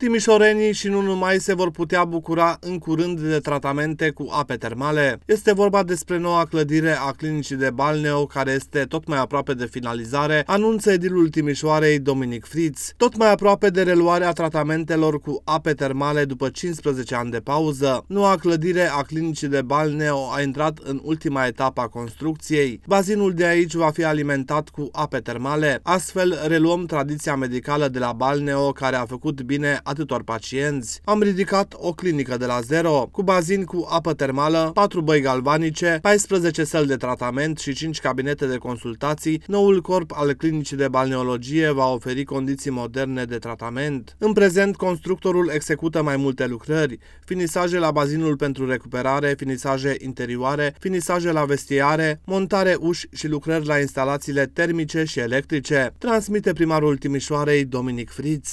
Timișorenii și nu numai se vor putea bucura în curând de tratamente cu ape termale. Este vorba despre noua clădire a clinicii de Balneo, care este tot mai aproape de finalizare, anunță edilul Timișoarei Dominic Fritz, tot mai aproape de reluarea tratamentelor cu ape termale după 15 ani de pauză. Noua clădire a clinicii de Balneo a intrat în ultima etapă a construcției. Bazinul de aici va fi alimentat cu ape termale. Astfel, reluăm tradiția medicală de la Balneo, care a făcut bine atâtor pacienți. Am ridicat o clinică de la zero, cu bazin cu apă termală, 4 băi galvanice, 14 săli de tratament și 5 cabinete de consultații, noul corp al clinicii de balneologie va oferi condiții moderne de tratament. În prezent, constructorul execută mai multe lucrări, finisaje la bazinul pentru recuperare, finisaje interioare, finisaje la vestiare, montare uși și lucrări la instalațiile termice și electrice, transmite primarul Timișoarei Dominic Fritz.